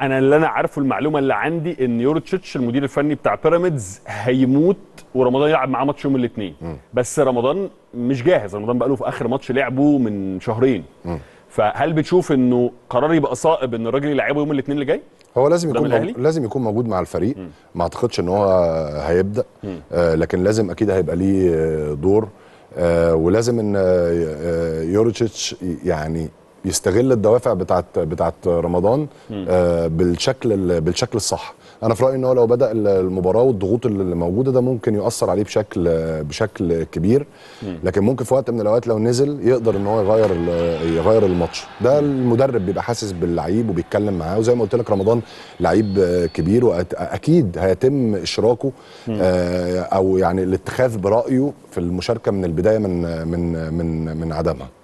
انا اللي انا عارفه المعلومه اللي عندي ان يورتشيتش المدير الفني بتاع بيراميدز هيموت ورمضان يلعب معاه ماتش يوم الاثنين بس رمضان مش جاهز رمضان بقاله في اخر ماتش لعبه من شهرين م. فهل بتشوف انه قرار يبقى صائب ان الراجل يلعبه يوم الاثنين اللي جاي هو لازم يكون لازم يكون موجود مع الفريق م. ما اعتقدش ان هو هيبدا آه لكن لازم اكيد هيبقى ليه آه، دور آه ولازم ان آه, آه، يورتشيتش يعني يستغل الدوافع بتاعت بتاعت رمضان آه بالشكل بالشكل الصح انا في رايي ان هو لو بدا المباراه والضغوط اللي موجوده ده ممكن ياثر عليه بشكل بشكل كبير لكن ممكن في وقت من الاوقات لو نزل يقدر ان هو يغير يغير الماتش ده المدرب بيبقى حاسس باللعيب وبيتكلم معاه وزي ما قلت لك رمضان لعيب كبير واكيد هيتم اشراكه آه، او يعني الاتخاذ برايه في المشاركه من البدايه من من من من عدمها